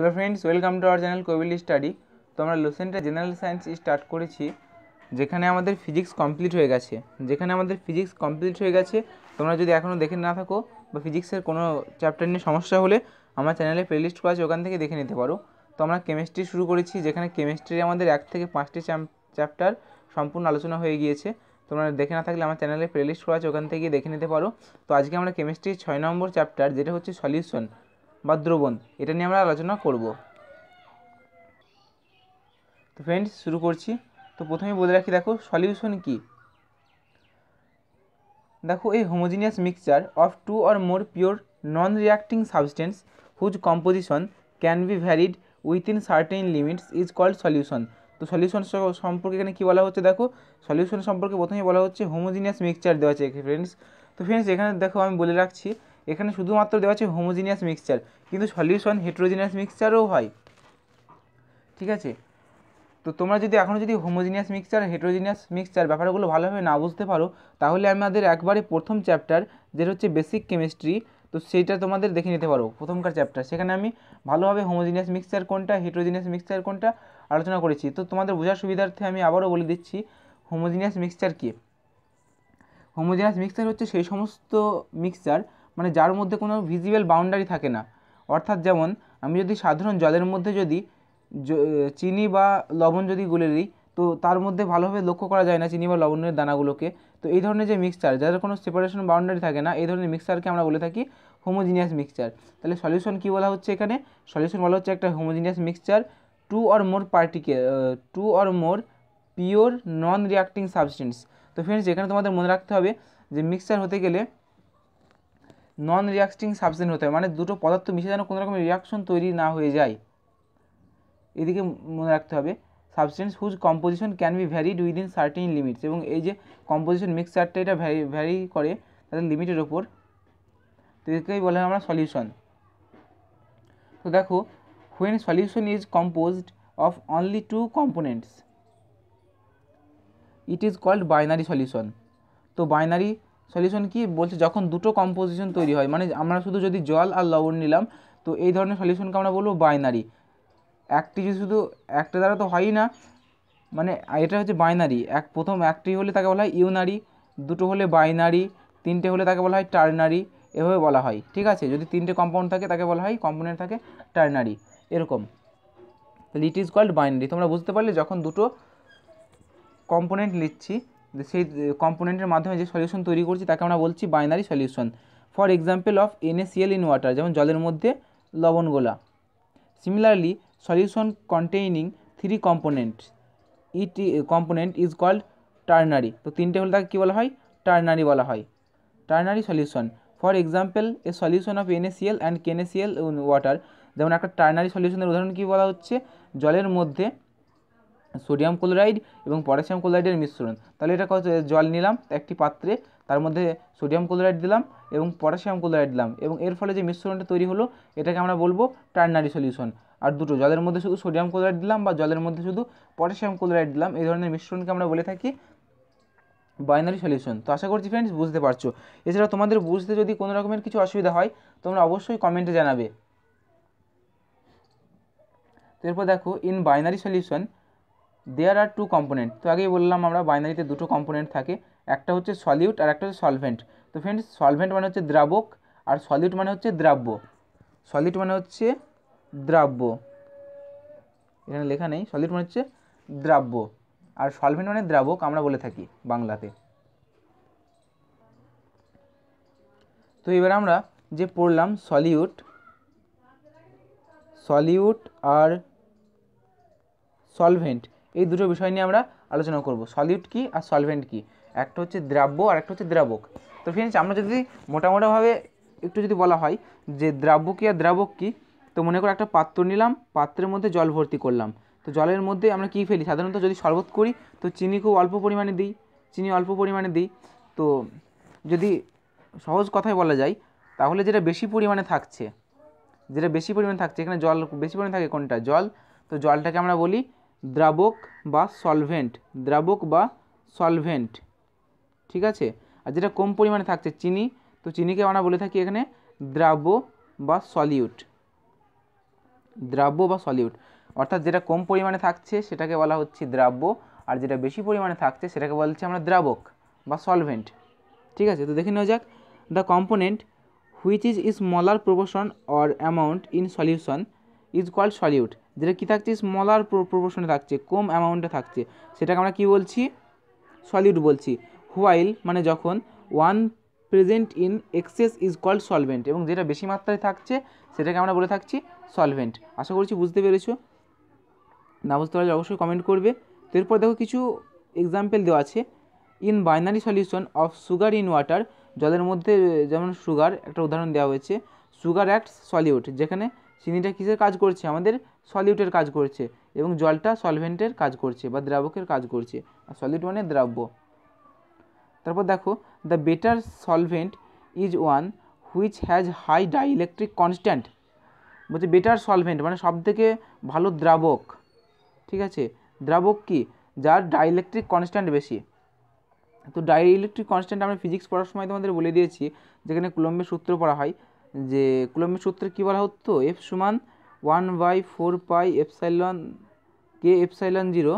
hello friends welcome to our channel কোভিল study তো আমরা লোসেন্টের জেনারেল সায়েন্স স্টার্ট করেছি যেখানে আমাদের ফিজিক্স কমপ্লিট হয়ে গেছে যেখানে আমাদের ফিজিক্স কমপ্লিট হয়ে গেছে তোমরা যদি এখনও দেখে না থাকো বা ফিজিক্সের কোনো চ্যাপ্টার নিয়ে সমস্যা হলে আমার চ্যানেলে প্লেলিস্ট করা আছে ওখান থেকে দেখে নিতে পারো তো আমরা কেমিস্ট্রি শুরু করেছি যেখানে কেমিস্ট্রি আমাদের এক থেকে পাঁচটি চ্যাপ্টার সম্পূর্ণ আলোচনা হয়ে গিয়েছে তোমরা দেখে না থাকলে আমার চ্যানেলে প্লেলিস্ট করা আছে ওখান থেকে দেখে নিতে পারো তো আজকে আমরা কেমিস্ট্রির ছয় নম্বর চ্যাপ্টার যেটা হচ্ছে সলিউশন বা দ্রবণ এটা নিয়ে আমরা আলোচনা করব তো ফ্রেন্ডস শুরু করছি তো প্রথমে বলে রাখি দেখো সলিউশন কি দেখো এই homogeneous mixture of two or more pure non reacting substance whose composition can be valid within certain limits is called solution তো সলিউশন সম্পর্কে এখানে কী বলা হচ্ছে দেখো সলিউশন সম্পর্কে প্রথমে বলা হচ্ছে হোমোজিনিয়াস মিক্সচার দেওয়া আছে ফ্রেন্ডস তো ফ্রেন্ডস এখানে দেখো আমি বলে রাখছি এখানে শুধুমাত্র দেওয়া আছে হোমোজিনিয়াস মিক্সচার কিন্তু সলিউশন হেট্রোজিনিয়াস মিক্সচারও হয় ঠিক আছে তো তোমরা যদি এখনও যদি হোমোজিনিয়াস মিক্সচার হেট্রোজিনিয়াস মিক্সচার ব্যাপারগুলো ভালোভাবে না বুঝতে পারো তাহলে আমাদের একবারে প্রথম চ্যাপ্টার যেটা হচ্ছে বেসিক কেমিস্ট্রি তো সেইটা তোমাদের দেখে নিতে পারো প্রথমকার চ্যাপ্টার সেখানে আমি ভালোভাবে হোমোজিনিয়াস মিক্সচার কোনটা হেট্রোজিনিয়াস মিক্সচার কোনটা আলোচনা করেছি তো তোমাদের বোঝার সুবিধার্থে আমি আবারও বলে দিচ্ছি হোমোজিনিয়াস মিক্সচার কী হোমোজিনিয়াস মিক্সচার হচ্ছে সেই সমস্ত মিক্সচার মানে যার মধ্যে কোনো ভিজিবল বাউন্ডারি থাকে না অর্থাৎ যেমন আমি যদি সাধারণ জলের মধ্যে যদি চিনি বা লবণ যদি গুলে দিই তো তার মধ্যে ভালোভাবে লক্ষ্য করা যায় না চিনি বা লবণের দানাগুলোকে তো এই ধরনের যে মিক্সচার যাদের কোনো সেপারেশন বাউন্ডারি থাকে না এই ধরনের মিক্সচারকে আমরা বলে থাকি হোমোজিনিয়াস মিক্সচার তাহলে সলিউশন কী বলা হচ্ছে এখানে সলিউশন বলা হচ্ছে একটা homogeneous mixture two or more পার্টিকে two or more pure non reacting substance তো ফ্রেন্ডস এখানে তোমাদের মনে রাখতে হবে যে মিক্সচার হতে গেলে নন রিয়াক্টিং সাবস্টেন্স হতে হবে মানে দুটো পদার্থ মিশে যেন কোনো রকম রিয়াকশন তৈরি না হয়ে যায় এদিকে মনে রাখতে হবে substance whose composition can be varied within certain limits এবং এই যে কম্পোজিশন মিক্সচারটা এটা ভ্যারি ভ্যারি করে তাদের লিমিটের ওপর তো এদিকেই বলে আমরা সলিউশন তো দেখো when solution is composed of only two components it is called binary solution তো বাইনারি সলিউশন কি বলছে যখন দুটো কম্পোজিশন তৈরি হয় মানে আমরা শুধু যদি জল আর লবণ নিলাম তো এই ধরনের সলিউশনকে আমরা বলবো বাইনারি একটি যদি শুধু একটা দ্বারা তো হয়ই না মানে এটা হচ্ছে বাইনারি এক প্রথম একটি হলে তাকে বলা হয় ইউনারি দুটো হলে বাইনারি তিনটে হলে তাকে বলা হয় টার্নারি এভাবে বলা হয় ঠিক আছে যদি তিনটে কম্পাউন্ড থাকে তাকে বলা হয় কম্পোনেন্ট থাকে টার্নারি এরকম তাহলে ইট ইজ কল্ড বাইনারি তোমরা বুঝতে পারলে যখন দুটো কম্পোনেন্ট নিচ্ছি সেই কম্পোনেন্টের মাধ্যমে যে সলিউশন তৈরি করছি তাকে আমরা বলছি binary solution for example of NaCl in water যেমন জলের মধ্যে লবণ গোলা similarly solution containing three component it component is called ternary তো তিনটে হলে তাকে কী বলা হয় টার্নারি বলা হয় ternary solution for example a solution of NaCl and KCl water যেমন একটা টার্নারি সলিউশনের উদাহরণ কী বলা হচ্ছে জলের মধ্যে সোডিয়াম ক্লোরাইড এবং পটাশিয়াম ক্লোরাইডের মিশ্রণ তাহলে এটা কত জল নিলাম একটি পাত্রে তার মধ্যে সোডিয়াম ক্লোরাইড দিলাম এবং পটাশিয়াম ক্লোরাইড দিলাম এবং এর ফলে যে মিশ্রণটা তৈরি হলো এটাকে আমরা বলবো টার্নারি সলিউশন আর দুটো জলের মধ্যে শুধু সোডিয়াম ক্লোরাইড দিলাম বা জলের মধ্যে শুধু পটাশিয়াম ক্লোরাইড দিলাম এই ধরনের মিশ্রণকে আমরা বলে থাকি বাইনারি সলিউশন তো আশা করছি ফ্রেন্ডস বুঝতে পারছো এছাড়া তোমাদের বুঝতে যদি কোনো রকমের কিছু অসুবিধা হয় তোমরা অবশ্যই কমেন্টে জানাবে তো এরপর দেখো in binary solution there are two component তো আগেই বললাম আমরা বাইনারিতে দুটো কম্পোনেন্ট থাকে একটা হচ্ছে সলিউট আর একটা হচ্ছে সলভেন্ট তো ফ্রেন্ডস সলভেন্ট মানে হচ্ছে দ্রাবক আর সলিউট মানে হচ্ছে দ্রাব্য সলিউট মানে হচ্ছে দ্রাব্য এখানে লেখা নেই সলিউট মানে হচ্ছে দ্রাব্য আর সলভেন্ট মানে দ্রাবক আমরা বলে থাকি বাংলাতে তো এবার আমরা যে পড়লাম সলিউট সলিউট আর সলভেন্ট এই দুটো বিষয় নিয়ে আমরা আলোচনা করব সলিউট কি আর সলভেন্ট কি একটা হচ্ছে দ্রাব্য আর একটা হচ্ছে দ্রাবক তো ফ্রেন্ডস আমরা যদি মোটামোটাভাবে একটু যদি বলা হয় যে দ্রাব্য কি আর দ্রাবক কি তো মনে করো একটা পাত্র নিলাম পাত্রের মধ্যে জল ভর্তি করলাম তো জলের মধ্যে আমরা কি ফেলি সাধারণত যদি শরবত করি তো চিনি খুব অল্প পরিমাণে দিই চিনি অল্প পরিমাণে দিই তো যদি সহজ কথায় বলা যায় তাহলে যেটা বেশি পরিমাণে থাকছে যেটা বেশি পরিমাণে থাকছে এখানে জল বেশি পরিমাণে থাকে কোনটা জল তো জলটাকে আমরা বলি দ্রাবক বা সলভেন্ট দ্রাবক বা সলভেন্ট ঠিক আছে আর যেটা কম পরিমাণে থাকছে চিনি তো চিনিকে আমরা বলে থাকি এখানে দ্রাব্য বা সলিউট দ্রাব্য বা সলিউট অর্থাৎ যেটা কম পরিমাণে থাকছে সেটাকে বলা হচ্ছে দ্রাব্য আর যেটা বেশি পরিমাণে থাকছে সেটাকে বলছে আমরা দ্রাবক বা সলভেন্ট ঠিক আছে তো দেখে নেওয়া যাক the component which is is molar proportion or amount in solution is called solute যেটা কী থাকছে স্মলার প্রপোর্শনে থাকছে কম অ্যামাউন্টে থাকছে সেটাকে আমরা কি বলছি সলিউট বলছি হোয়াইল মানে যখন one present in excess is called solvent এবং যেটা বেশি মাত্রায় থাকছে সেটাকে আমরা বলে থাকছি সলভেন্ট আশা করছি বুঝতে পেরেছো না বুঝতে পারলে অবশ্যই কমেন্ট করবে তো এরপর দেখো কিছু এক্সাম্পল দেওয়া আছে in binary solution of sugar in water জলের মধ্যে যেমন সুগার একটা উদাহরণ দেওয়া হয়েছে সুগার অ্যাক্ট সলিউট যেখানে চিনিটা কিসের কাজ করছে আমাদের সলিউটের কাজ করছে এবং জলটা সলভেন্টের কাজ করছে বা দ্রাবকের কাজ করছে আর সলিউট মানে দ্রাব্য তারপর দেখো the better solvent is one which has high electric constant বলছে বেটার সলভেন্ট মানে সবথেকে ভালো দ্রাবক ঠিক আছে দ্রাবক কি যার ইলেকট্রিক কনস্ট্যান্ট বেশি তো ইলেকট্রিক কনস্ট্যান্ট আমরা ফিজিক্স পড়ার সময় তোমাদের বলে দিয়েছি যেখানে কুলম্বের সূত্র পড়া হয় যে কুলম্বের সূত্রে কী বলা হতো এফ সমান one by four pi epsilon K epsilon zero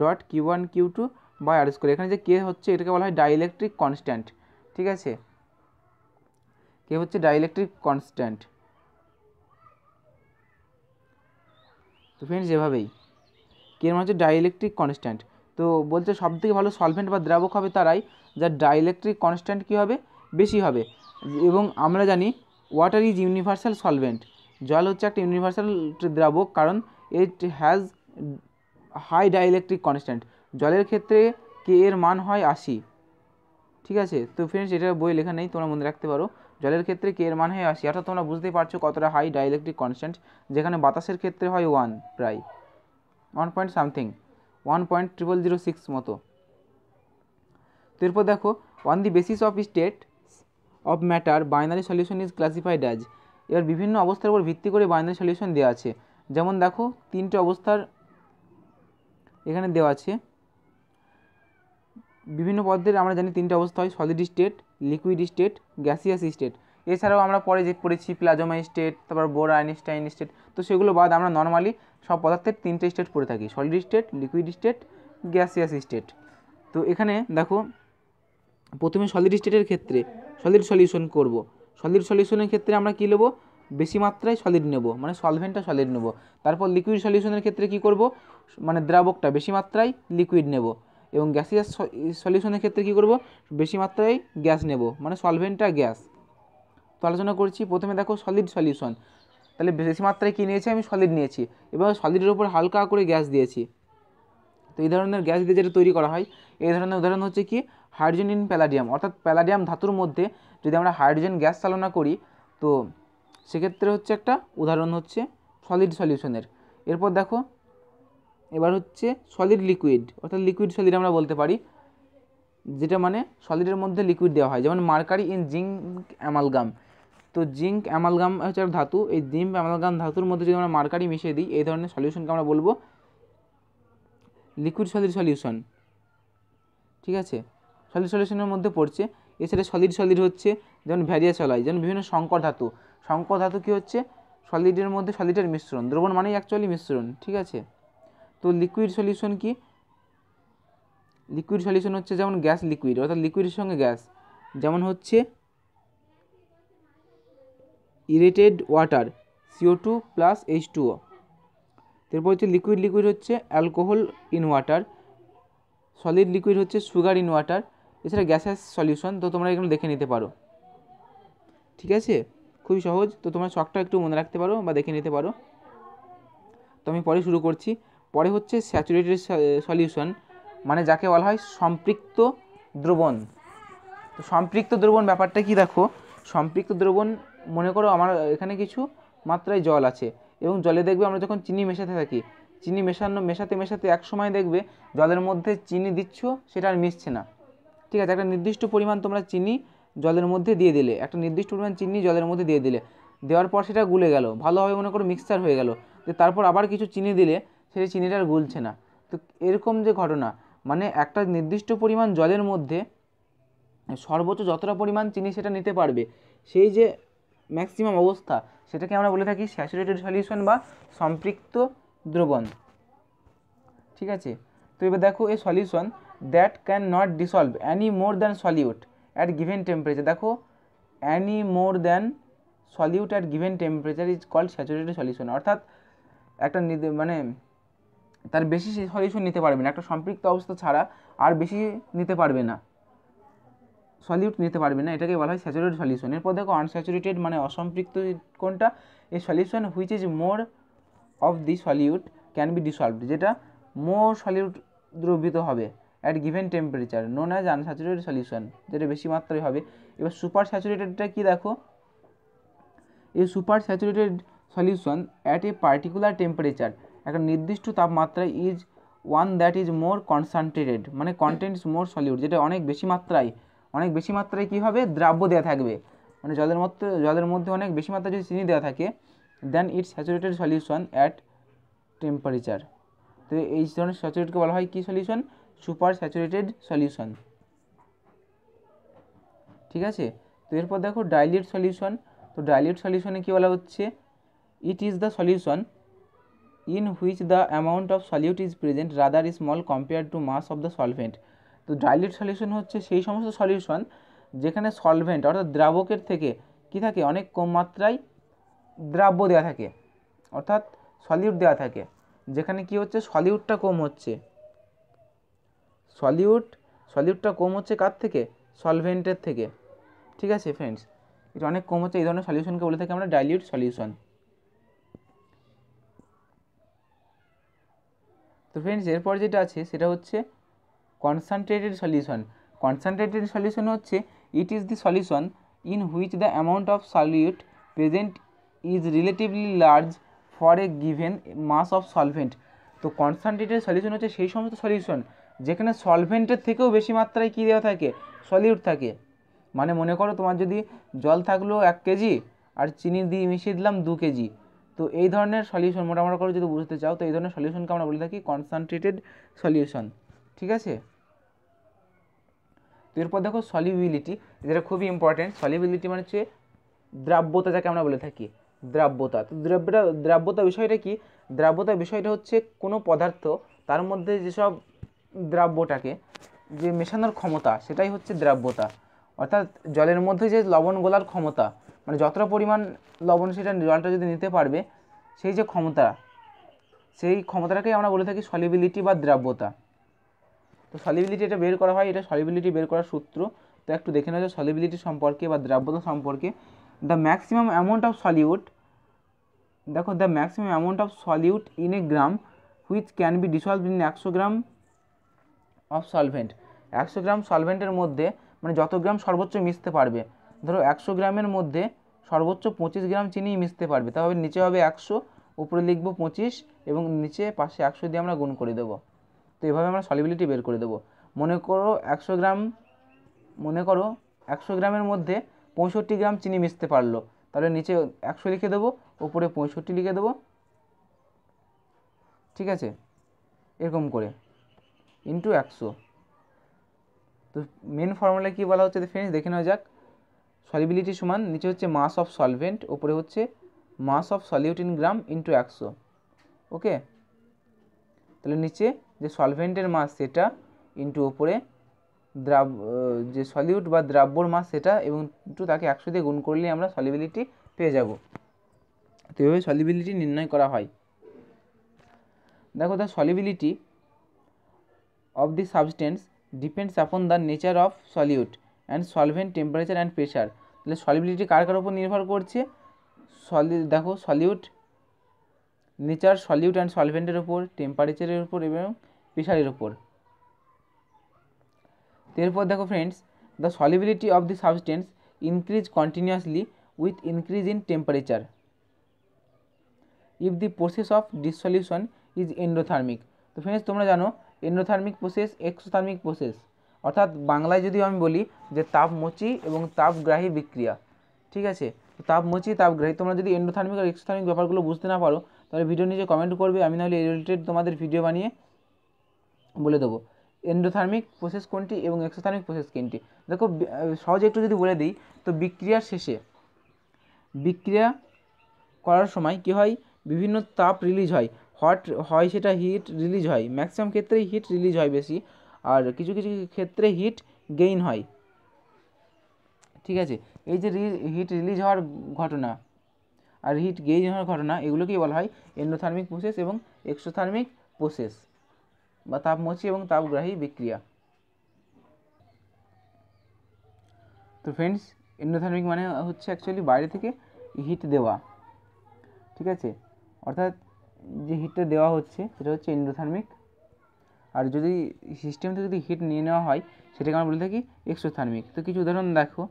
dot Q one Q two by R square এখানে যে কে হচ্ছে এটাকে বলা হয় ডাইলেকট্রিক কনস্ট্যান্ট ঠিক আছে কে হচ্ছে ডাইলেকট্রিক কনস্ট্যান্ট তো ফ্রেন্ডস এভাবেই কে মানে হচ্ছে ডাইলেকট্রিক কনস্ট্যান্ট তো বলছে সবথেকে ভালো সলভেন্ট বা দ্রাবক হবে তারাই যার ডাইলেকট্রিক কনস্ট্যান্ট কী হবে বেশি হবে এবং আমরা জানি ওয়াটার ইজ ইউনিভার্সাল সলভেন্ট জল হচ্ছে একটা ইউনিভার্সাল দ্রাবক কারণ it has high dielectric constant জলের ক্ষেত্রে কে এর মান হয় আশি ঠিক আছে তো ফ্রেন্ডস এটা বই লেখা নেই তোমরা মনে রাখতে পারো জলের ক্ষেত্রে কে এর মান হয় আশি অর্থাৎ তোমরা বুঝতেই পারছো কতটা হাই ডাইলেকট্রিক কনস্ট্যান্ট যেখানে বাতাসের ক্ষেত্রে হয় ওয়ান প্রায় one point something one point triple zero six মতো তো এরপর দেখো on the basis of state of matter binary solution is classified as এবার বিভিন্ন অবস্থার উপর ভিত্তি করে বাইনারি সলিউশন দেওয়া আছে যেমন দেখো তিনটে অবস্থার এখানে দেওয়া আছে বিভিন্ন পদ্ধতির আমরা জানি তিনটে অবস্থা হয় solid state liquid state gaseous state এছাড়াও আমরা পরে যে পড়েছি প্লাজমা স্টেট তারপর বোর আইনস্টাইন স্টেট তো সেগুলো বাদ আমরা নর্মালি সব পদার্থের তিনটে স্টেট পড়ে থাকি solid state liquid state gaseous state তো এখানে দেখো প্রথমে সলিড স্টেটের ক্ষেত্রে সলিড সলিউশন করব সলিড সলিউশনের ক্ষেত্রে আমরা কী নেব বেশি মাত্রায় সলিড নেব মানে সলভেন্টটা সলিড নেব তারপর লিকুইড সলিউশনের ক্ষেত্রে কি করব মানে দ্রাবকটা বেশি মাত্রায় লিকুইড নেব এবং গ্যাসিয়াস সলিউশনের ক্ষেত্রে কি করব বেশি মাত্রায় গ্যাস নেব মানে সলভেন্টটা গ্যাস তো আলোচনা করছি প্রথমে দেখো সলিড সলিউশন তাহলে বেশি মাত্রায় কী নিয়েছি আমি সলিড নিয়েছি এবং সলিডের উপর হালকা করে গ্যাস দিয়েছি তো এই ধরনের গ্যাস দিয়ে যেটা তৈরি করা হয় এই ধরনের উদাহরণ হচ্ছে কি হাইড্রোজেন ইন প্যালাডিয়াম অর্থাৎ প্যালাডিয়াম ধাতুর মধ্যে যদি আমরা হাইড্রোজেন গ্যাস চালনা করি তো সেক্ষেত্রে হচ্ছে একটা উদাহরণ হচ্ছে সলিড সলিউশনের এরপর দেখো এবার হচ্ছে সলিড লিকুইড অর্থাৎ লিকুইড সলিড আমরা বলতে পারি যেটা মানে সলিডের মধ্যে লিকুইড দেওয়া হয় যেমন মার্কারি ইন জিঙ্ক অ্যামালগাম তো জিঙ্ক অ্যামালগাম হচ্ছে একটা ধাতু এই জিঙ্ক অ্যামালগাম ধাতুর মধ্যে যদি আমরা মার্কারি মিশিয়ে দিই এই ধরনের সলিউশনকে আমরা বলবো লিকুইড সলিড সলিউশন ঠিক আছে সলিড সলিউশনের মধ্যে পড়ছে এছাড়া সলিড সলিড হচ্ছে যেমন ভ্যারিয়াস অলাই যেমন বিভিন্ন সংকর ধাতু সংকর ধাতু কী হচ্ছে সলিডের মধ্যে সলিডের মিশ্রণ দ্রবণ মানেই অ্যাকচুয়ালি মিশ্রণ ঠিক আছে তো লিকুইড সলিউশন কি লিকুইড সলিউশন হচ্ছে যেমন গ্যাস লিকুইড অর্থাৎ লিকুইডের সঙ্গে গ্যাস যেমন হচ্ছে aerated water CO two plus H two O তারপর হচ্ছে লিকুইড লিকুইড হচ্ছে alcohol in water solid liquid হচ্ছে সুগার ইন ওয়াটার এছাড়া গ্যাসের সলিউশন তো তোমরা এগুলো দেখে নিতে পারো ঠিক আছে খুবই সহজ তো তোমরা শখটা একটু মনে রাখতে পারো বা দেখে নিতে পারো তো আমি পরে শুরু করছি পরে হচ্ছে স্যাচুরেটেড সলিউশন মানে যাকে বলা হয় সম্পৃক্ত দ্রবণ তো সম্পৃক্ত দ্রবণ ব্যাপারটা কি দেখো সম্পৃক্ত দ্রবণ মনে করো আমার এখানে কিছু মাত্রায় জল আছে এবং জলে দেখবে আমরা যখন চিনি মেশাতে থাকি চিনি মেশানো মেশাতে মেশাতে এক সময় দেখবে জলের মধ্যে চিনি দিচ্ছ সেটা আর মিশছে না ঠিক আছে একটা নির্দিষ্ট পরিমাণ তোমরা চিনি জলের মধ্যে দিয়ে দিলে একটা নির্দিষ্ট পরিমাণ চিনি জলের মধ্যে দিয়ে দিলে দেওয়ার পর সেটা গুলে গেল ভালোভাবে মনে করো মিক্সচার হয়ে গেল তারপর আবার কিছু চিনি দিলে সেই চিনিটা আর গুলছে না তো এরকম যে ঘটনা মানে একটা নির্দিষ্ট পরিমাণ জলের মধ্যে সর্বোচ্চ যতটা পরিমাণ চিনি সেটা নিতে পারবে সেই যে ম্যাক্সিমাম অবস্থা সেটাকে আমরা বলে থাকি স্যাচুরেটেড সলিউশন বা সম্পৃক্ত দ্রবণ ঠিক আছে তো এবার দেখো এই solution that can not dissolve any more than solute at given temperature দেখো any more than solute at given temperature is called saturated solution অর্থাৎ একটা মানে তার বেশি সলিউশন নিতে পারবে না একটা সম্পৃক্ত অবস্থা ছাড়া আর বেশি নিতে পারবে না সলিউট নিতে পারবে না এটাকে বলা হয় স্যাচুরেটেড সলিউশন এরপর দেখো আনস্যাচুরেটেড মানে অসম্পৃক্ত কোনটা এই solution which is more of the solute can be dissolved যেটা মোর সলিউট দ্রবিত হবে at given temperature known as unsaturated solution যেটা বেশি মাত্রায় হবে এবার সুপার স্যাচুরেটেডটা কী দেখো এই super saturated solution at a particular temperature একটা নির্দিষ্ট তাপমাত্রা is one that is more concentrated মানে কন্টেন্টস মোর সলিউড যেটা অনেক বেশি মাত্রায় অনেক বেশি মাত্রায় কী হবে দ্রাব্য দেওয়া থাকবে মানে জলের মধ্যে জলের মধ্যে অনেক বেশি মাত্রায় যদি চিনি দেওয়া থাকে then it saturated solution at temperature তো এই ধরনের স্যাচুরেটকে বলা হয় কী সলিউশন সুপার স্যাচুরেটেড সলিউশন ঠিক আছে তো এরপর দেখো ডাইলিউট সলিউশন তো ডাইলিউট সলিউশনে কী বলা হচ্ছে it is the solution in which the amount of solute is present rather is small compare to mass of the solvent তো ডাইলিউট সলিউশন হচ্ছে সেই সমস্ত সলিউশন যেখানে সলভেন্ট অর্থাৎ দ্রাবকের থেকে কি থাকে অনেক কম মাত্রায় দ্রাব্য দেওয়া থাকে অর্থাৎ সলিউট দেওয়া থাকে যেখানে কি হচ্ছে সলিউটটা কম হচ্ছে সলিউট সলিউটটা কম হচ্ছে কার থেকে সলভেন্টের থেকে ঠিক আছে ফ্রেন্ডস এটা অনেক কম হচ্ছে এই ধরনের সলিউশনকে বলে থাকি আমরা ডাইলিউট সলিউশন তো ফ্রেন্ডস এরপর যেটা আছে সেটা হচ্ছে কনসানট্রেটেড সলিউশন কনসানট্রেটেড সলিউশন হচ্ছে it is the solution in which the amount of solute present is relatively large for a given mass of solvent তো কনসানট্রেটেড সলিউশন হচ্ছে সেই সমস্ত সলিউশন যেখানে সলভেন্টের থেকেও বেশি মাত্রায় কী দেওয়া থাকে সলিউট থাকে মানে মনে করো তোমার যদি জল থাকলো এক কেজি আর চিনি দিয়ে মিশিয়ে দিলাম দু কেজি তো এই ধরনের সলিউশন মোটামোটা করে যদি বুঝতে চাও তো এই ধরনের সলিউশনকে আমরা বলে থাকি কনসেন্ট্রেটেড সলিউশন ঠিক আছে তো এরপর দেখো সলিউবিলিটি যেটা খুবই ইম্পর্টেন্ট সলিবিলিটি মানে হচ্ছে দ্রাব্যতা যাকে আমরা বলে থাকি দ্রাব্যতা তো দ্রাব্যটা দ্রাব্যতা বিষয়টা কি দ্রাব্যতা বিষয়টা হচ্ছে কোনো পদার্থ তার মধ্যে যেসব দ্রাব্যটাকে যে মেশানোর ক্ষমতা সেটাই হচ্ছে দ্রব্যতা অর্থাৎ জলের মধ্যে যে লবণ গোলার ক্ষমতা মানে যতটা পরিমাণ লবণ সেটা জলটা যদি নিতে পারবে সেই যে ক্ষমতা সেই ক্ষমতাটাকেই আমরা বলে থাকি সলিবিলিটি বা দ্রব্যতা তো সলিবিলিটি এটা বের করা হয় এটা সলিবিলিটি বের করার সূত্র তো একটু দেখে নেওয়া যায় সলিবিলিটি সম্পর্কে বা দ্রব্যতা সম্পর্কে the maximum amount of solute দেখো the maximum amount of solute in a gram which can be dissolve in একশো গ্রাম অফ সলভেন্ট একশো গ্রাম সলভেন্টের মধ্যে মানে যত গ্রাম সর্বোচ্চ মিশতে পারবে ধরো একশো গ্রামের মধ্যে সর্বোচ্চ পঁচিশ গ্রাম চিনি মিশতে পারবে তাহলে নিচে হবে একশো উপরে লিখবো পঁচিশ এবং নিচে পাশে একশো দিয়ে আমরা গুণ করে দেবো তো এভাবে আমরা সলিবিলিটি বের করে দেবো মনে করো একশো গ্রাম মনে করো একশো গ্রামের মধ্যে পঁয়ষট্টি গ্রাম চিনি মিশতে পারলো তাহলে নিচে একশো লিখে দেবো উপরে পঁয়ষট্টি লিখে দেবো ঠিক আছে এরকম করে ইন্টু একশো তো মেন ফর্মুলা কী বলা হচ্ছে ফ্রেন্ডস দেখে নেওয়া যাক সলিবিলিটি সমান নিচে হচ্ছে মাস অফ সলভেন্ট ওপরে হচ্ছে mass of solute in gram into একশো ওকে তাহলে নিচে যে সলভেন্টের মাস সেটা ইন্টু ওপরে দ্রাব যে সলিউট বা দ্রাব্যর মাস সেটা এবং একটু তাকে একশো দিয়ে গুণ করলে আমরা সলিবিলিটি পেয়ে যাব তো এভাবে সলিবিলিটি নির্ণয় করা হয় দেখো তার solubility of the substance depends upon the nature of solute and solvent temperature and pressure তাহলে সলিবিলিটি কার কার উপর নির্ভর করছে সলি দেখো সলিউট নেচার সলিউট অ্যান্ড সলভেন্টের উপর টেম্পারেচারের উপর এবং প্রেশারের উপর এরপর দেখো friends the solubility of the substance increase continuously with increase in temperature if the process of dissolution is endothermic তো ফ্রেন্ডস তোমরা জানো এন্ডোথার্মিক প্রসেস এক্সোথার্মিক প্রসেস অর্থাৎ বাংলায় যদি আমি বলি যে তাপমচি এবং তাপগ্রাহী বিক্রিয়া ঠিক আছে তাপমোচী তাপগ্রাহী তোমরা যদি এন্ডোথার্মিক আর এক্সোথার্মিক ব্যাপারগুলো বুঝতে না পারো তাহলে ভিডিও নিচে কমেন্ট করবে আমি নাহলে রিলেটেড তোমাদের ভিডিও বানিয়ে বলে দেবো এন্ডোথার্মিক প্রসেস কোনটি এবং এক্সোথার্মিক প্রসেস কোনটি দেখো সহজে একটু যদি বলে দিই তো বিক্রিয়ার শেষে বিক্রিয়া করার সময় কী হয় বিভিন্ন তাপ রিলিজ হয় হট হয় সেটা হিট রিলিজ হয় ম্যাক্সিমাম ক্ষেত্রেই হিট রিলিজ হয় বেশি আর কিছু কিছু ক্ষেত্রে হিট গেইন হয় ঠিক আছে এই যে হিট রিলিজ হওয়ার ঘটনা আর হিট গেইন হওয়ার ঘটনা এগুলোকেই বলা হয় এন্ডোথার্মিক প্রসেস এবং এক্সোথার্মিক প্রসেস বা তাপমোচী এবং তাপগ্রাহী বিক্রিয়া তো ফ্রেন্ডস এন্ডোথার্মিক মানে হচ্ছে অ্যাকচুয়ালি বাইরে থেকে হিট দেওয়া ঠিক আছে অর্থাৎ যে হিটটা দেওয়া হচ্ছে সেটা হচ্ছে এন্ডোথার্মিক আর যদি সিস্টেম থেকে যদি হিট নিয়ে নেওয়া হয় সেটাকে আমরা বলে থাকি এক্সোথার্মিক তো কিছু উদাহরণ দেখো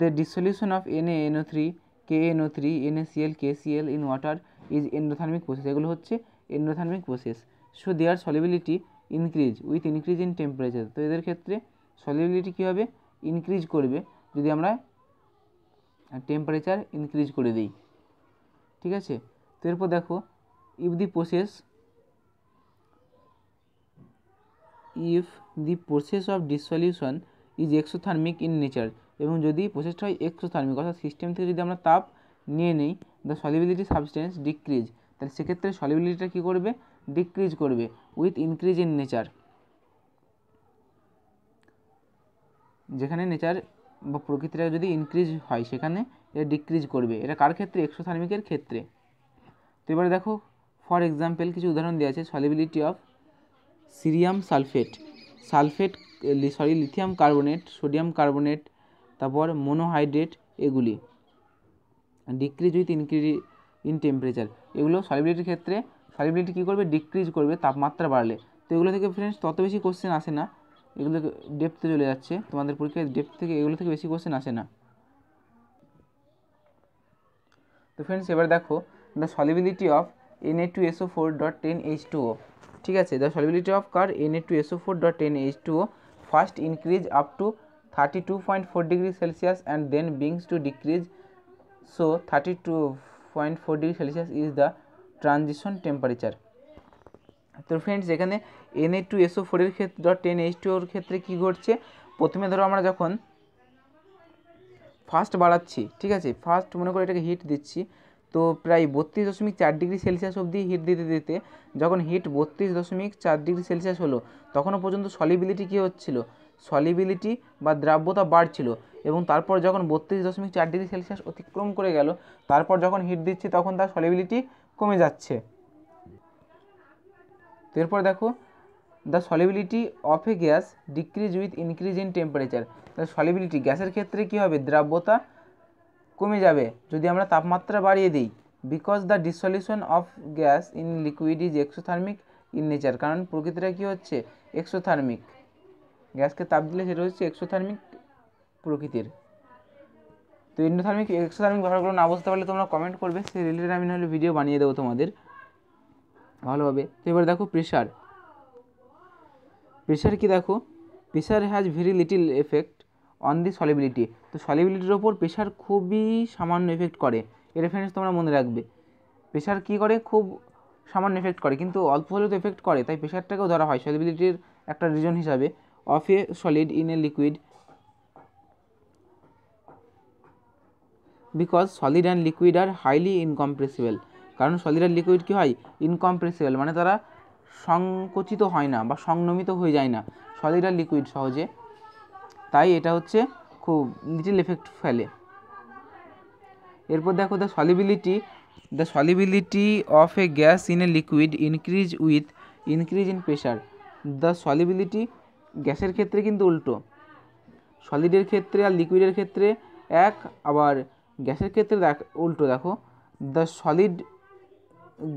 the dissolution of N NO three K NO three N NaCl KCl in water is endothermic process এগুলো হচ্ছে endothermic process so their solubility increase with increase in temperature তো এদের ক্ষেত্রে সলিবিলিটি কী হবে ইনক্রিজ করবে যদি আমরা টেম্পারেচার ইনক্রিজ করে দিই ঠিক আছে তো এরপর দেখো if the process if the process of dissolution is exothermic in nature এবং যদি প্রসেসটা হয় এক্সোথার্মিক অর্থাৎ সিস্টেম থেকে যদি আমরা তাপ নিয়ে নিই দ্য সলিবিলিটি সাবস্টেন্স ডিক্রিজ তাহলে সেক্ষেত্রে সলিবিলিটিটা কী করবে ডিক্রিজ করবে উইথ ইনক্রিজ ইন নেচার যেখানে নেচার বা প্রকৃতিটা যদি ইনক্রিজ হয় সেখানে এটা ডিক্রিজ করবে এটা কার ক্ষেত্রে এক্সোথার্মিকের ক্ষেত্রে তো এবারে দেখো ফর এক্সাম্পল কিছু উদাহরণ দেওয়া আছে solubility of cerium sulphate sulphate sorry lithium carbonate sodium carbonate তারপর মোনোহাইড্রেট এগুলি decrease with increase in temperature এগুলো সলিবিলিটির ক্ষেত্রে সলিবিলিটি কী করবে ডিক্রিজ করবে তাপমাত্রা বাড়লে তো এগুলো থেকে ফ্রেন্ডস তত বেশি কোশ্চেন আসে না এগুলো ডেপথে চলে যাচ্ছে তোমাদের পরীক্ষায় ডেপথ থেকে এগুলো থেকে বেশি কোশ্চেন আসে না তো ফ্রেন্ডস এবার দেখো the solubility of Na two SO four dot ten H two O ঠিক আছে দ্য সলিবিলিটি অফ কার Na two SO four dot ten H two O first increase up to thirty two point four degree Celsius and then begins to decrease so thirty two point four degree Celsius is the transition temperature তো friends এখানে N A two SO ফোরের ক্ষেত্রে dot ten H টুর ক্ষেত্রে কী ঘটছে প্রথমে ধরো আমরা যখন ফার্স্ট বাড়াচ্ছি ঠিক আছে ফার্স্ট মনে করে এটাকে হিট দিচ্ছি তো প্রায় বত্রিশ দশমিক চার ডিগ্রি সেলসিয়াস অবধি হিট দিতে দিতে যখন হিট বত্রিশ দশমিক চার ডিগ্রি সেলসিয়াস হলো তখনও পর্যন্ত সলিবিলিটি কী হচ্ছিল সলিবিলিটি বা দ্রাব্যতা বাড়ছিল এবং তারপর যখন বত্রিশ দশমিক চার ডিগ্রি সেলসিয়াস অতিক্রম করে গেল তারপর যখন হিট দিচ্ছে তখন তার সলিবিলিটি কমে যাচ্ছে এরপর দেখো the solubility of a gas decrease with increase in temperature the solubility গ্যাসের ক্ষেত্রে কী হবে দ্রাব্যতা কমে যাবে যদি আমরা তাপমাত্রা বাড়িয়ে দিই because the dissolution of gas in liquid is exothermic in nature কারণ প্রকৃতিটা কী হচ্ছে এক্সোথার্মিক গ্যাসকে তাপ দিলে সেটা হচ্ছে এক্সোথার্মিক প্রকৃতির তো ইন্ডোথার্মিক এক্সোথার্মিক ব্যাপারগুলো না বুঝতে পারলে তোমরা কমেন্ট করবে সে রিলেটেড আমি নাহলে ভিডিও বানিয়ে দেবো তোমাদের ভালোভাবে তো এবার দেখো প্রেশার প্রেশার কি দেখো pressure has very little effect on the solubility তো সলিবিলিটির ওপর প্রেশার খুবই সামান্য এফেক্ট করে এর রেফারেন্স তোমরা মনে রাখবে প্রেশার কী করে খুব সামান্য এফেক্ট করে কিন্তু অল্প হলেও তো এফেক্ট করে তাই প্রেশারটাকেও ধরা হয় সলিবিলিটির একটা রিজন হিসাবে of a solid in a liquid because solid and liquid are highly incompressible কারণ সলিড আর লিকুইড কী হয় ইনকম্প্রেসিবল মানে তারা সংকুচিত হয় না বা সংনমিত হয়ে যায় না সলিড আর লিকুইড সহজে তাই এটা হচ্ছে খুব লিটিল এফেক্ট ফেলে এরপর দেখো the solubility the solubility of a gas in a liquid increase with increase in pressure the solubility গ্যাসের ক্ষেত্রে কিন্তু উল্টো সলিডের ক্ষেত্রে আর লিকুইডের ক্ষেত্রে এক আবার গ্যাসের ক্ষেত্রে দেখ উল্টো দেখো the solid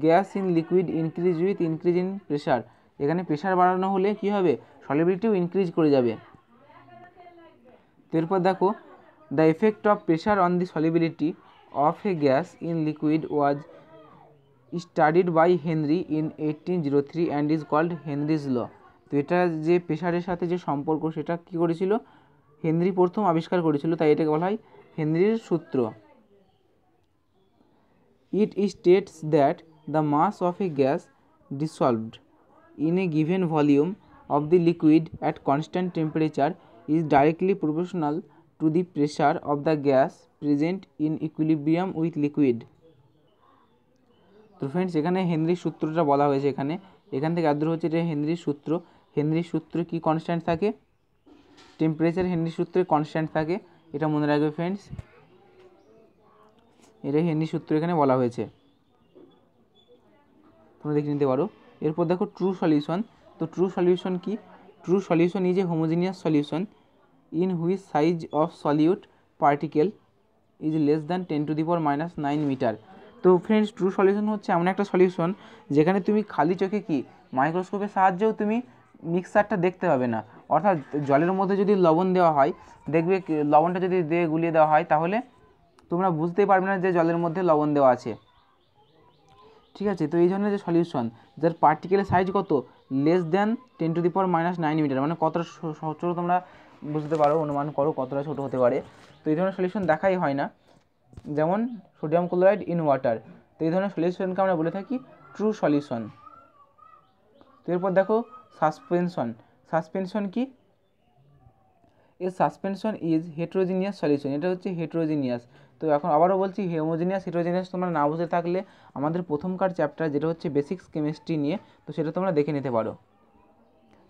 gas in liquid increase with increase in pressure এখানে প্রেশার বাড়ানো হলে কী হবে সলিবিলিটিও ইনক্রিজ করে যাবে তারপর এরপর দেখো the effect of pressure on the solubility of a gas in liquid was studied by Henry in eighteen zero three and is called Henry's law তো এটা যে প্রেশারের সাথে যে সম্পর্ক সেটা কি করেছিল হেনরি প্রথম আবিষ্কার করেছিল তাই এটাকে বলা হয় হেনরির সূত্র it states that the mass of a gas dissolved in a given volume of the liquid at constant temperature is directly proportional to the pressure of the gas present in equilibrium with liquid তো friends এখানে হেনরির সূত্রটা বলা হয়েছে এখানে এখান থেকে আদ্র হচ্ছে এটা হেনরির সূত্র হেনরির সূত্র কি কনস্ট্যান্ট থাকে টেম্পারেচার হেনরির সূত্রে কনস্ট্যান্ট থাকে এটা মনে রাখবে ফ্রেন্ডস এটা হেনরি সূত্র এখানে বলা হয়েছে তোমরা দেখে নিতে পারো এরপর দেখো ট্রু সলিউশন তো ট্রু সলিউশন কি true solution is a homogeneous solution in which size of solute particle is less than ten to the power minus nine metre তো ফ্রেন্ডস ট্রু সলিউশন হচ্ছে এমন একটা সলিউশন যেখানে তুমি খালি চোখে কি মাইক্রোস্কোপের সাহায্যেও তুমি মিক্সারটা দেখতে পাবে না অর্থাৎ জলের মধ্যে যদি লবণ দেওয়া হয় দেখবে লবণটা যদি দিয়ে গুলিয়ে দেওয়া হয় তাহলে তোমরা বুঝতেই পারবে না যে জলের মধ্যে লবণ দেওয়া আছে ঠিক আছে তো এই ধরনের যে সলিউশন যার পার্টিকেলের সাইজ কত less than ten to the power minus nine metre মানে কতটা ছোটো তোমরা বুঝতে পারো অনুমান করো কতটা ছোটো হতে পারে তো এই ধরনের সলিউশন দেখাই হয় না যেমন সোডিয়াম ক্লোরাইড ইন ওয়াটার তো এই ধরনের সলিউশনকে আমরা বলে থাকি ট্রু সলিউশন তো এরপর দেখো সাসপেনশন সাসপেনশন কি এর সাসপেনশন ইজ হেট্রোজিনিয়াস সলিউশন এটা হচ্ছে হেট্রোজিনিয়াস তো এখন আবারও বলছি হেমোজিনিয়াস হিরোজিনিয়াস তোমরা না বুঝে থাকলে আমাদের প্রথমকার চ্যাপ্টার যেটা হচ্ছে বেসিক্স কেমিস্ট্রি নিয়ে তো সেটা তোমরা দেখে নিতে পারো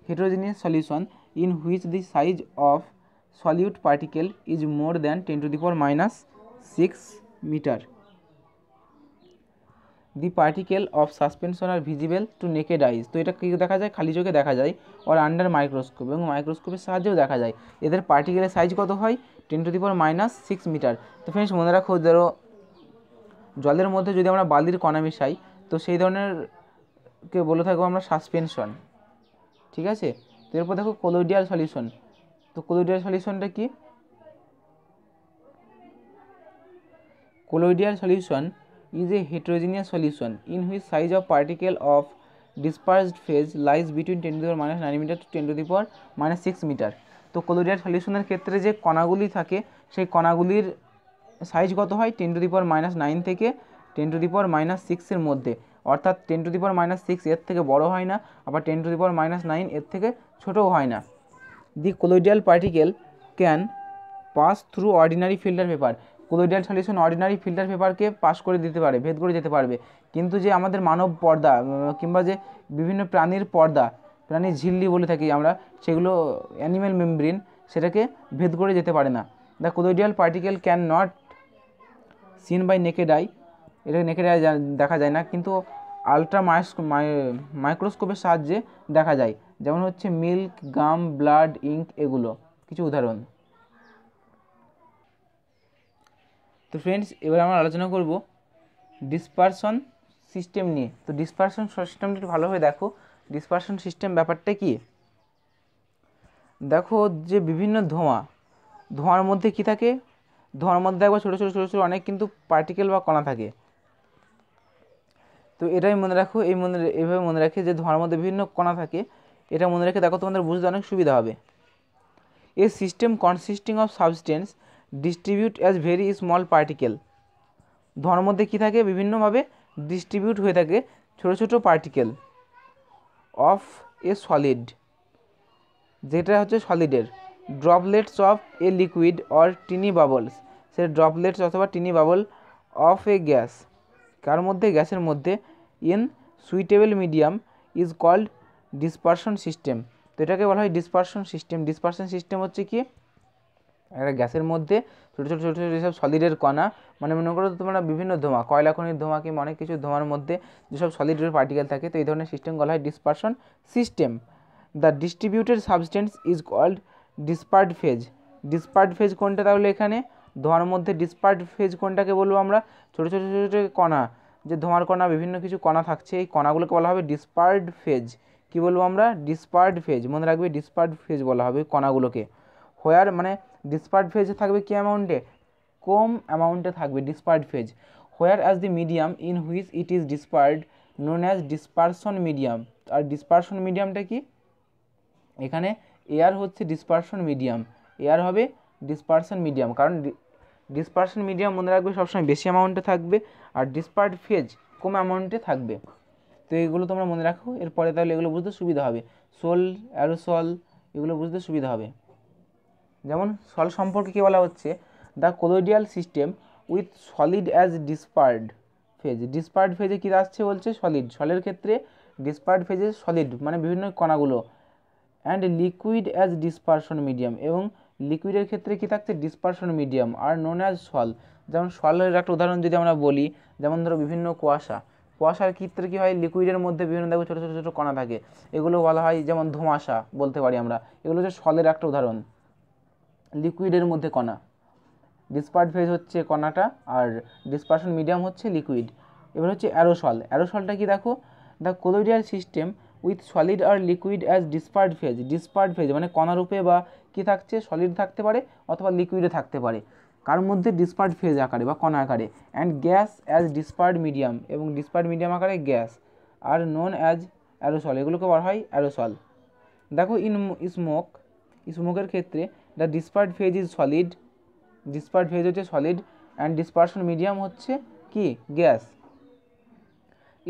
heterogeneous solution in which the size of solute particle is more than ten to the power minus six metre the particle of suspension are visible to naked eyes তো এটা কী দেখা যায় খালি চোখে দেখা যায় অর আন্ডার মাইক্রোস্কোপ এবং মাইক্রোস্কোপের সাহায্যেও দেখা যায় এদের পার্টিকেলের সাইজ কত হয় ten to the power minus six metre তো ফ্রেন্ডস মনে রাখো ধরো জলের মধ্যে যদি আমরা বালির কণা মিশাই তো সেই ধরনের কে বলে থাকবো আমরা সাসপেনশন ঠিক আছে তো এরপর দেখো কোলোডিয়াল সলিউশন তো কোলোডিয়াল সলিউশনটা কি colloidal solution is a heterogeneous solution in which size of particle of dispersed phase lies between 10 to the power minus 9 meter to 10 to the power minus 6 meter তো কোলোরিয়ার সলিউশনের ক্ষেত্রে যে কণাগুলি থাকে সেই কণাগুলির সাইজ কত হয় ten to the power minus nine থেকে ten to the power minus সিক্সের মধ্যে অর্থাৎ ten to the power minus six এর থেকে বড় হয় না আবার ten to the power minus nine এর থেকে ছোটও হয় না the colloidal particle can pass through ordinary filter paper colloidal solution ordinary filter পেপারকে পাস করে দিতে পারে ভেদ করে যেতে পারবে কিন্তু যে আমাদের মানব পর্দা কিংবা যে বিভিন্ন প্রাণীর পর্দা প্রাণীর ঝিল্লি বলে থাকি আমরা সেগুলো অ্যানিম্যাল মেমব্রিন সেটাকে ভেদ করে যেতে পারে না the colloidal particle can not seen by naked eye এটা নেকেড দেখা যায় না কিন্তু আলট্রা মাইক্রোস্কোপের সাহায্যে দেখা যায় যেমন হচ্ছে মিল্ক গাম ব্লাড ইঙ্ক এগুলো কিছু উদাহরণ তো ফ্রেন্ডস এবার আমরা আলোচনা করব ডিসপারশন সিস্টেম নিয়ে তো ডিসপারশন সিস্টেমটা একটু ভালোভাবে দেখো ডিসপারশন সিস্টেম ব্যাপারটা কী দেখো যে বিভিন্ন ধোঁয়া ধোঁয়ার মধ্যে কি থাকে ধোঁয়ার মধ্যে একবার ছোটো ছোটো ছোটো ছোটো অনেক কিন্তু পার্টিকেল বা কণা থাকে তো এটাই মনে রাখো এই মনে এভাবে মনে রাখে যে ধোঁয়ার মধ্যে বিভিন্ন কণা থাকে এটা মনে রেখে দেখো তোমাদের বুঝতে অনেক সুবিধা হবে a system consisting of substance distribute as very small particle ধোঁয়ার মধ্যে কী থাকে বিভিন্নভাবে ডিস্ট্রিবিউট হয়ে থাকে ছোট ছোট পার্টিকেল অফ এ সলিড যেটা হচ্ছে সলিডের droplets of a liquid or tiny bubbles সেটা ড্রপলেটস অথবা tiny bubble of a gas কার মধ্যে গ্যাসের মধ্যে in suitable medium is called dispersion system তো এটাকে বলা হয় ডিসপারশন সিস্টেম ডিসপারশন সিস্টেম হচ্ছে কি একটা গ্যাসের মধ্যে ছোটো ছোটো ছোটো ছোটো যেসব সলিডের কণা মানে মনে করো তোমরা বিভিন্ন ধোঁয়া কয়লা খনির ধোঁয়া কিংবা অনেক কিছু ধোঁয়ার মধ্যে যেসব সলিডের পার্টিকেল থাকে তো এই ধরনের সিস্টেম বলা হয় dispersion system the distributed substance is called dispersed phase dispersed phase কোনটা তাহলে এখানে ধোঁয়ার মধ্যে ডিসপার্ট ফেজ কোনটাকে বলবো আমরা ছোটো ছোটো ছোটো ছোটো কণা যে ধোঁয়ার কণা বিভিন্ন কিছু কণা থাকছে এই কণাগুলোকে বলা হবে ডিসপার্ট ফেজ কি বলবো আমরা ডিসপার্ট ফেজ মনে রাখবে ডিসপার্ট ফেজ বলা হবে কণাগুলোকে হোয়ার মানে ডিসপার্ট ফেজে থাকবে কি অ্যামাউন্টে কম অ্যামাউন্টে থাকবে dispersed phase whereas the medium in which it is dispersed known as dispersion medium আর ডিসপারশন মিডিয়ামটা কি এখানে এয়ার হচ্ছে ডিসপারশন মিডিয়াম এয়ার হবে ডিসপারশন মিডিয়াম কারণ ডিসপারশন মিডিয়াম মনে রাখবে সবসময় বেশি অ্যামাউন্টে থাকবে আর ডিসপার্ট ফেজ কম অ্যামাউন্টে থাকবে তো এগুলো তোমরা মনে রাখো এরপরে তাহলে এগুলো বুঝতে সুবিধা হবে সোল অ্যারোসল এগুলো বুঝতে সুবিধা হবে যেমন সল সম্পর্কে কী বলা হচ্ছে the colloidal system with solid as dispersed phase dispersed ফেজে কী আসছে বলছে সলিড সলের ক্ষেত্রে ডিসপার্ড ফেজে সলিড মানে বিভিন্ন কণাগুলো and liquid as dispersion medium এবং লিকুইডের ক্ষেত্রে কী থাকছে dispersion medium are known as sol যেমন সলের একটা উদাহরণ যদি আমরা বলি যেমন ধরো বিভিন্ন কুয়াশা কুয়াশার ক্ষেত্রে কী হয় লিকুইডের মধ্যে বিভিন্ন দেখো ছোটো ছোটো ছোটো কণা থাকে এগুলো বলা হয় যেমন ধোঁয়াশা বলতে পারি আমরা এগুলো হচ্ছে সলের একটা উদাহরণ লিকুইডের মধ্যে কণা ডিসপার্ট ফেজ হচ্ছে কণাটা আর ডিসপারশন মিডিয়াম হচ্ছে লিকুইড এবার হচ্ছে অ্যারোসল অ্যারোসলটা কি দেখো the colloidal system with solid আর liquid as dispersed phase dispersed phase মানে কণারূপে বা কি থাকছে সলিড থাকতে পারে অথবা লিকুইডে থাকতে পারে কার মধ্যে ডিসপার্ট ফেজ আকারে বা কণা আকারে and gas as dispersed medium এবং ডিসপার্ট মিডিয়াম আকারে gas are known as aerosol এগুলোকে বলা হয় অ্যারোসল দেখো ইন স্মোক স্মোকের ক্ষেত্রে the dispersed phase is solid dispersed phase হচ্ছে সলিড অ্যান্ড ডিসপার্শন মিডিয়াম হচ্ছে কি গ্যাস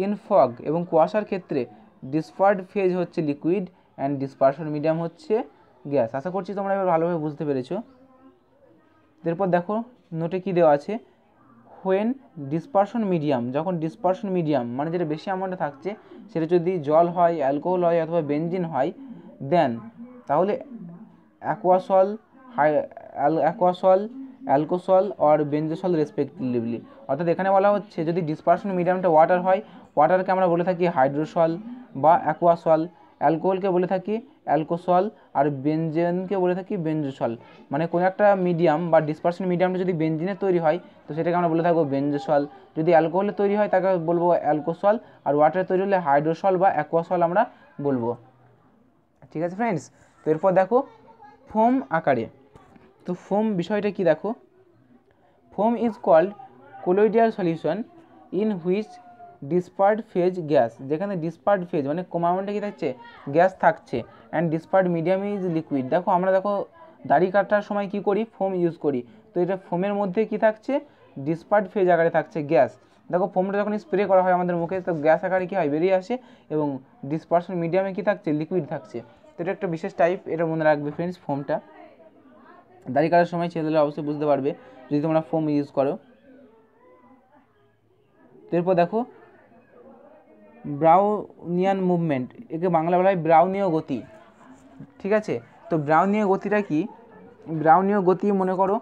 ইন ফগ এবং কুয়াশার ক্ষেত্রে ডিসপার্ট ফেজ হচ্ছে লিকুইড অ্যান্ড ডিসপার্শন মিডিয়াম হচ্ছে গ্যাস আশা করছি তোমরা এবার ভালোভাবে বুঝতে পেরেছো এরপর দেখো নোটে কী দেওয়া আছে হোয়েন ডিসপার্শন মিডিয়াম যখন ডিসপার্শন মিডিয়াম মানে যেটা বেশি অ্যামাউন্টে থাকছে সেটা যদি জল হয় অ্যালকোহল হয় অথবা বেঞ্জিন হয় দেন তাহলে অ্যাকোয়াসল অ্যাকোয়াসল অ্যালকোসল অর বেঞ্জোসল রেসপেক্টিভলি অর্থাৎ এখানে বলা হচ্ছে যদি ডিসপারশন মিডিয়ামটা ওয়াটার হয় ওয়াটারকে আমরা বলে থাকি হাইড্রোসল বা অ্যাকোয়াসল অ্যালকোহলকে বলে থাকি অ্যালকোসল আর বেঞ্জেনকে বলে থাকি বেঞ্জোসল মানে কোনো একটা মিডিয়াম বা ডিসপারশন মিডিয়ামটা যদি বেঞ্জিনের তৈরি হয় তো সেটাকে আমরা বলে থাকবো বেঞ্জোসল যদি অ্যালকোহলে তৈরি হয় তাকে বলবো অ্যালকোসল আর ওয়াটারে তৈরি হলে হাইড্রোসল বা অ্যাকোয়াসল আমরা বলবো ঠিক আছে ফ্রেন্ডস তো এরপর দেখো ফোম আকারে তো ফোম বিষয়টা কি দেখো foam is called colloidal solution in which dispersed phase gas যেখানে ডিসপার্ড ফেজ মানে কমাউন্টে কি থাকছে গ্যাস থাকছে and dispersed medium is liquid দেখো আমরা দেখো দাড়ি কাটার সময় কি করি ফোম ইউজ করি তো এটা ফোমের মধ্যে কি থাকছে ডিসপার্ড ফেজ আকারে থাকছে গ্যাস দেখো ফোমটা যখন স্প্রে করা হয় আমাদের মুখে তো গ্যাস আকারে কী হয় বেরিয়ে আসে এবং ডিসপার্সন মিডিয়ামে কী থাকছে লিকুইড থাকছে তো এটা একটা বিশেষ টাইপ এটা মনে রাখবে ফ্রেন্ডস ফোমটা দাড়ি কাটার সময় ছেলেদের অবশ্যই বুঝতে পারবে যদি তোমরা ফোম ইউজ করো এরপর দেখো ব্রাউনিয়ান মুভমেন্ট একে বাংলা বলা হয় ব্রাউনীয় গতি ঠিক আছে তো ব্রাউনীয় গতিটা কি ব্রাউনীয় গতি মনে করো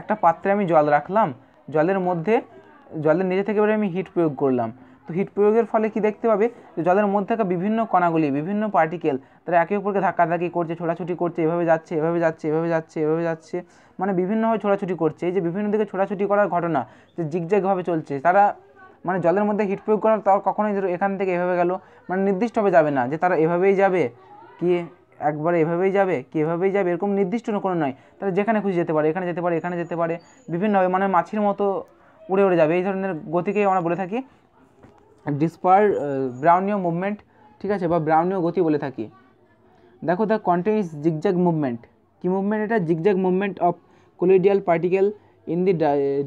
একটা পাত্রে আমি জল রাখলাম জলের মধ্যে জলের নিজে থেকে এবারে আমি হিট প্রয়োগ করলাম তো হিট প্রয়োগের ফলে কি দেখতে পাবে যে জলের মধ্যে থাকা বিভিন্ন কণাগুলি বিভিন্ন পার্টিকেল তারা একে অপরকে ধাক্কাধাক্কি করছে ছোটাছুটি করছে এভাবে যাচ্ছে এভাবে যাচ্ছে এভাবে যাচ্ছে এভাবে যাচ্ছে মানে বিভিন্নভাবে ছোটাছুটি করছে এই যে বিভিন্ন দিকে ছোটাছুটি করার ঘটনা যে জিগজ্যাগভাবে চলছে তারা মানে জলের মধ্যে হিট প্রয়োগ করার তাও কখনোই এখান থেকে এভাবে গেল মানে নির্দিষ্টভাবে যাবে না যে তারা এভাবেই যাবে কি একবারে এভাবেই যাবে কি এভাবেই যাবে এরকম নির্দিষ্ট কোনো নয় তারা যেখানে খুশি যেতে পারে এখানে যেতে পারে এখানে যেতে পারে বিভিন্নভাবে মানে মাছির মতো উড়ে উড়ে যাবে এই ধরনের গতিকেই আমরা বলে থাকি ডিসপার ব্রাউনীয় মুভমেন্ট ঠিক আছে বা ব্রাউনীয় গতি বলে থাকি দেখো দ্য কন্টিনিউস জিগজ্যাগ মুভমেন্ট কী মুভমেন্ট এটা zigzag movement of colloidal particle in the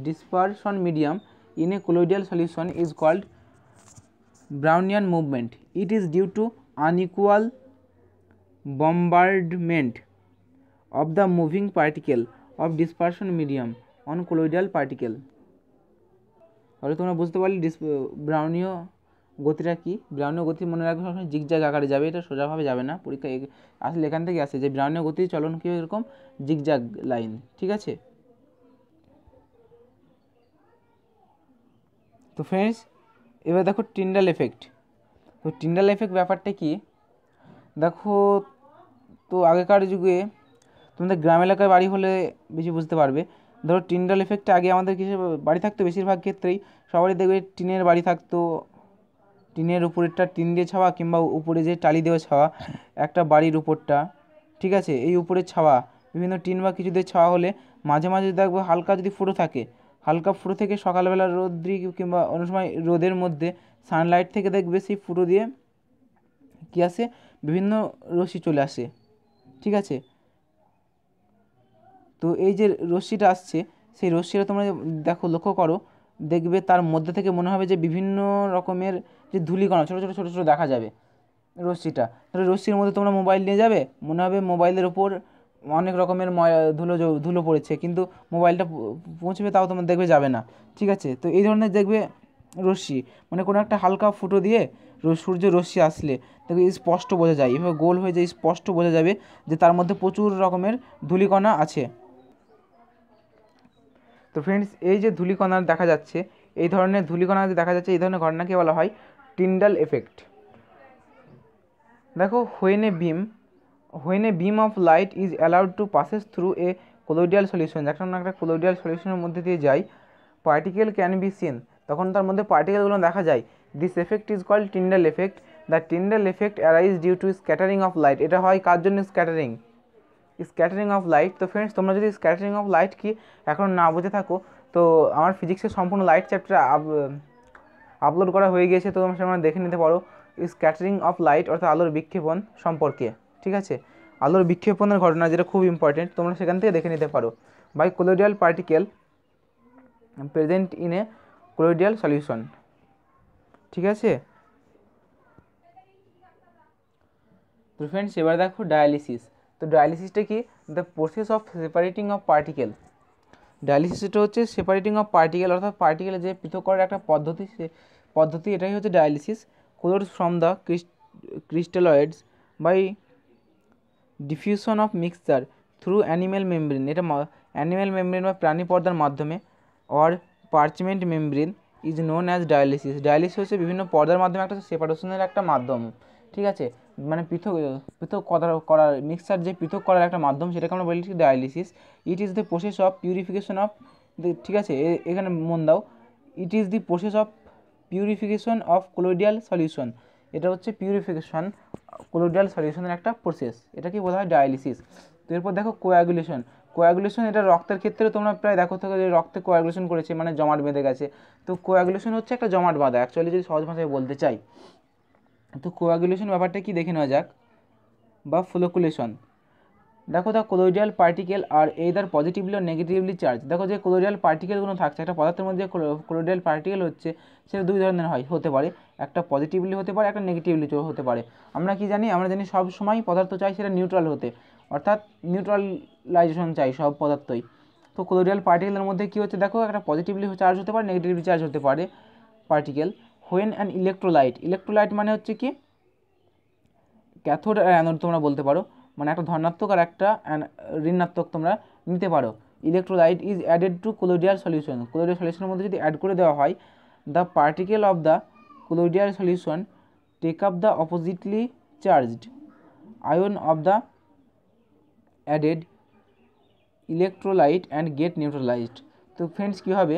dispersion medium in a colloidal solution is called Brownian movement it is due to unequal bombardment of the moving particle of dispersion medium on colloidal particle তাহলে তোমরা বুঝতে পারলে dish ব্রাউনীয় গতিটা কী ব্রাউনীয় গতি মনে রাখবে সবসময় zigzag আকারে যাবে এটা সোজাভাবে যাবে না পরীক্ষা আসলে এখান থেকে আসে যে ব্রাউনীয় গতির চলন কী এরকম জিগজাগ লাইন ঠিক আছে তো ফ্রেন্ডস এবার দেখো টিন্ডাল এফেক্ট তো টিন্ডাল এফেক্ট ব্যাপারটা কি দেখো তো আগেকার যুগে তোমাদের গ্রাম এলাকায় বাড়ি হলে বেশি বুঝতে পারবে ধরো টিন্ডাল এফেক্টটা আগে আমাদের কিছু বাড়ি থাকতো বেশিরভাগ ক্ষেত্রেই সবারই দেখবে টিনের বাড়ি থাকতো টিনের উপরেরটা টিন দিয়ে ছাওয়া কিংবা উপরে যে টালি দেওয়া ছাওয়া একটা বাড়ির উপরটা ঠিক আছে এই উপরে ছাওয়া বিভিন্ন টিন বা কিছু দিয়ে ছাওয়া হলে মাঝে মাঝে দেখবো হালকা যদি ফুটো থাকে হালকা ফুটো থেকে সকালবেলা রোদ্রি কিংবা অন্য সময় রোদের মধ্যে সানলাইট থেকে দেখবে সেই ফুটো দিয়ে কী আসে বিভিন্ন রশ্মি চলে আসে ঠিক আছে তো এই যে রশ্মিটা আসছে সেই রশ্মিটা তোমরা দেখো লক্ষ্য করো দেখবে তার মধ্যে থেকে মনে হবে যে বিভিন্ন রকমের যে ধূলিকণা ছোটো ছোটো ছোটো ছোটো দেখা যাবে রশ্মিটা তাহলে রশ্মির মধ্যে তোমরা মোবাইল নিয়ে যাবে মনে হবে মোবাইলের ওপর অনেক রকমের ধুলো ধুলো পড়েছে কিন্তু মোবাইলটা পৌঁছবে তাও তোমার দেখবে যাবে না ঠিক আছে তো এই ধরনের দেখবে রশ্মি মানে কোনো একটা হালকা ফুটো দিয়ে সূর্য রশ্মি আসলে দেখবে স্পষ্ট বোঝা যায় এভাবে গোল হয়ে যায় স্পষ্ট বোঝা যাবে যে তার মধ্যে প্রচুর রকমের ধুলিকণা আছে তো ফ্রেন্ডস এই যে ধুলিকণা দেখা যাচ্ছে এই ধরনের ধূলিকণা দেখা যাচ্ছে এই ধরনের ঘটনাকে বলা হয় টিন্ডাল এফেক্ট দেখো when a beam when a beam of light is allowed to passes through a colloidal solution যখন একটা কোলোডিয়াল সলিউশনের মধ্যে দিয়ে যাই পার্টিকেল ক্যান বি সিন তখন তার মধ্যে পার্টিকেলগুলো দেখা যায় this effect is called Tyndall effect the Tyndall effect arise due to scattering of light এটা হয় কার জন্য স্ক্যাটারিং স্ক্যাটারিং অফ লাইট তো ফ্রেন্ডস তোমরা যদি স্ক্যাটারিং অফ লাইট কি এখন না বুঝে থাকো তো আমার ফিজিক্সের সম্পূর্ণ লাইট চ্যাপ্টার আপলোড করা হয়ে গিয়েছে তো তোমরা সেখানে দেখে নিতে পারো স্ক্যাটারিং অফ লাইট অর্থাৎ আলোর বিক্ষেপণ সম্পর্কে ঠিক আছে আলোর বিক্ষেপণের ঘটনা যেটা খুব ইম্পর্টেন্ট তোমরা সেখান থেকে দেখে নিতে পারো by colloidal particle present in a colloidal solution ঠিক আছে তো ফ্রেন্ডস এবার দেখো ডায়ালিসিস তো ডায়ালিসিসটা কি the process of separating of particle ডায়ালিসিসটা হচ্ছে সেপারেটিং অফ পার্টিকেল অর্থাৎ পার্টিকেল যে পৃথক করার একটা পদ্ধতি সে পদ্ধতি এটাই হচ্ছে dialysis colloid from the crystalloids by diffusion of mixture through animal membrane এটা অ্যানিম্যাল মেমব্রেন বা প্রাণী পর্দার মাধ্যমে or parchment membrane is known as dialysis dialysis হচ্ছে বিভিন্ন পর্দার মাধ্যমে একটা সেপারেশনের একটা মাধ্যম ঠিক আছে মানে পৃথক পৃথক করার মিক্সার যে পৃথক করার একটা মাধ্যম সেটাকে আমরা বলি dialysis it is the process of purification of ঠিক আছে এখানে মন দাও it is the process of purification of colloidal solution এটা হচ্ছে পিউরিফিকেশন কোলোডিয়াল সলিউশনের একটা প্রসেস এটাকে বলা হয় ডায়ালিসিস তো এরপর দেখো কোয়াগুলেশন কোয়াগুলেশন এটা রক্তের ক্ষেত্রে তোমরা প্রায় দেখো থাকো যে রক্তে কোয়াগুলেশন করেছে মানে জমাট বেঁধে গেছে তো কোয়াগুলেশন হচ্ছে একটা জমাট বাঁধা অ্যাকচুয়ালি যদি সহজ ভাষায় বলতে চাই তো কোয়াগুলেশন ব্যাপারটা কি দেখে নেওয়া যাক বা ফ্লোকুলেশন দেখো the colloidal particle are either positively or negatively charge দেখো যে কোলোইডাল পার্টিকেলগুলো থাকছে একটা পদার্থের মধ্যে কোলোইডাল পার্টিকেল হচ্ছে সেটা দুই ধরনের হয় হতে পারে একটা পজিটিভলি হতে পারে একটা নেগেটিভলি হতে পারে আমরা কি জানি আমরা জানি সব সময় পদার্থ চাই সেটা নিউট্রাল হতে অর্থাৎ নিউট্রালাইজেশন চাই সব পদার্থই তো কোলোইডাল পার্টিকেলের মধ্যে কী হচ্ছে দেখো একটা পজিটিভলি চার্জ হতে পারে নেগেটিভলি চার্জ হতে পারে particle when an electrolyte electrolyte মানে হচ্ছে কি ক্যাথোড আর অ্যানোড তোমরা বলতে পারো মানে একটা ধনাত্মক আর একটা ঋণাত্মক তোমরা নিতে পারো electrolyte is added to colloidal solution colloidal সলিউশনের মধ্যে যদি অ্যাড করে দেওয়া হয় the particle of the colloidal solution take up the oppositely charged ion of the added electrolyte and get neutralised তো ফ্রেন্ডস কী হবে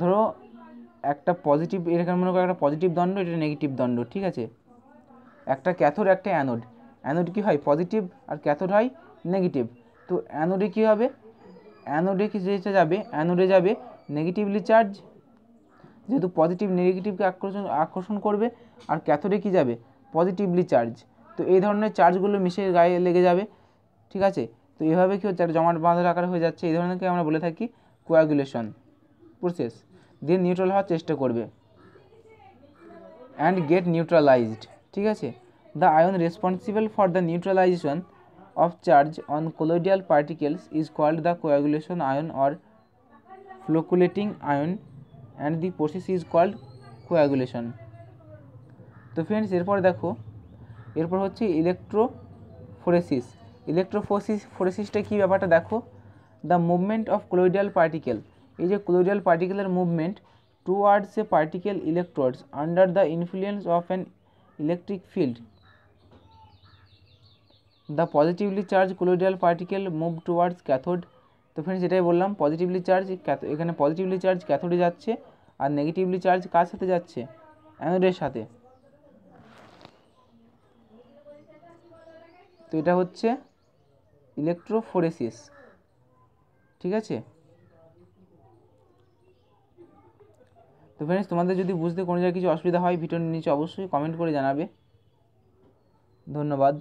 ধরো একটা পজিটিভ এরকম মনে করো একটা পজিটিভ দণ্ড এটা নেগেটিভ দণ্ড ঠিক আছে একটা ক্যাথোড একটা অ্যানোড অ্যানোড কী হয় পজিটিভ আর ক্যাথোড হয় নেগেটিভ তো অ্যানোডে কী হবে অ্যানোডে কি যেটা যাবে অ্যানোডে যাবে নেগেটিভলি চার্জ যেহেতু পজিটিভ নেগেটিভকে আকর্ষণ আকর্ষণ করবে আর ক্যাথোডে কি যাবে পজিটিভলি চার্জ তো এই ধরনের চার্জগুলো মিশে গায়ে লেগে যাবে ঠিক আছে তো এভাবে কি হচ্ছে একটা জমাট বাঁধার আকারে হয়ে যাচ্ছে এই ধরনেরকে আমরা বলে থাকি কোয়াগুলেশন প্রসেস দিয়ে নিউট্রাল হওয়ার চেষ্টা করবে অ্যান্ড গেট নিউট্রালাইজড ঠিক আছে the ion responsible for the neutralisation of charge on colloidal particles is called the coagulation ion or flocculating ion and the process is called coagulation তো friends এরপর দেখো এরপর হচ্ছে ইলেকট্রোফোরেসিস ইলেকট্রোফোসিস ফোরেসিসটা কী ব্যাপারটা দেখো the movement of colloidal particle এই যে ক্লোরিয়াল পার্টিকেলের movement towards a particle electrodes under the influence of an electric field the positively charge colloidal particle move towards cathode তো ফ্রেন্ডস এটাই বললাম পজিটিভলি চার্জ এখানে পজিটিভলি চার্জ ক্যাথোডে যাচ্ছে আর নেগেটিভলি চার্জ কার সাথে যাচ্ছে অ্যানোডের সাথে তো এটা হচ্ছে ইলেকট্রোফোরেসিস ঠিক আছে তো ফ্রেন্ডস তোমাদের যদি বুঝতে কোনো জায়গায় কিছু অসুবিধা হয় ভিডিওর নিচে অবশ্যই কমেন্ট করে জানাবে ধন্যবাদ